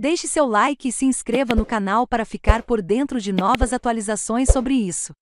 Deixe seu like e se inscreva no canal para ficar por dentro de novas atualizações sobre isso.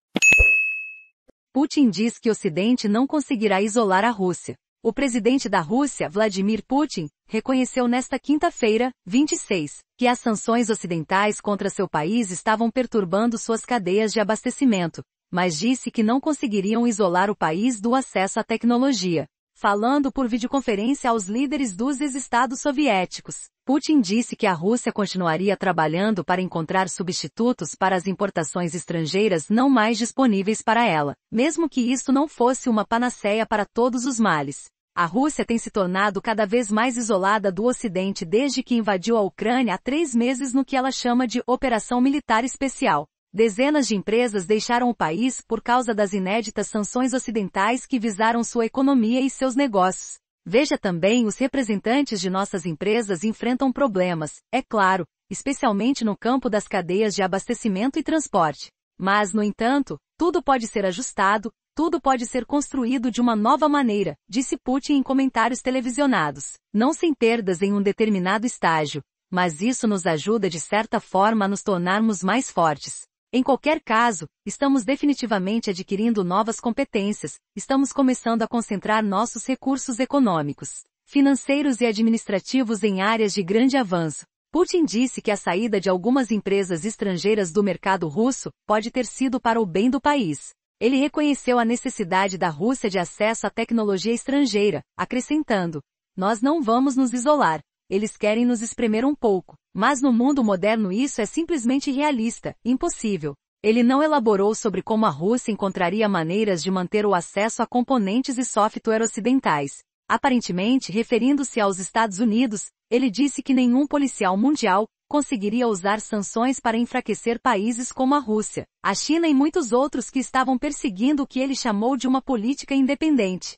Putin diz que o Ocidente não conseguirá isolar a Rússia. O presidente da Rússia, Vladimir Putin, reconheceu nesta quinta-feira, 26, que as sanções ocidentais contra seu país estavam perturbando suas cadeias de abastecimento, mas disse que não conseguiriam isolar o país do acesso à tecnologia. Falando por videoconferência aos líderes dos ex estados soviéticos, Putin disse que a Rússia continuaria trabalhando para encontrar substitutos para as importações estrangeiras não mais disponíveis para ela, mesmo que isso não fosse uma panaceia para todos os males. A Rússia tem se tornado cada vez mais isolada do Ocidente desde que invadiu a Ucrânia há três meses no que ela chama de Operação Militar Especial. Dezenas de empresas deixaram o país por causa das inéditas sanções ocidentais que visaram sua economia e seus negócios. Veja também os representantes de nossas empresas enfrentam problemas, é claro, especialmente no campo das cadeias de abastecimento e transporte. Mas, no entanto, tudo pode ser ajustado, tudo pode ser construído de uma nova maneira, disse Putin em comentários televisionados. Não sem perdas em um determinado estágio, mas isso nos ajuda de certa forma a nos tornarmos mais fortes. Em qualquer caso, estamos definitivamente adquirindo novas competências, estamos começando a concentrar nossos recursos econômicos, financeiros e administrativos em áreas de grande avanço. Putin disse que a saída de algumas empresas estrangeiras do mercado russo pode ter sido para o bem do país. Ele reconheceu a necessidade da Rússia de acesso à tecnologia estrangeira, acrescentando: Nós não vamos nos isolar, eles querem nos espremer um pouco, mas no mundo moderno isso é simplesmente realista, impossível. Ele não elaborou sobre como a Rússia encontraria maneiras de manter o acesso a componentes e software ocidentais. Aparentemente, referindo-se aos Estados Unidos, ele disse que nenhum policial mundial conseguiria usar sanções para enfraquecer países como a Rússia, a China e muitos outros que estavam perseguindo o que ele chamou de uma política independente.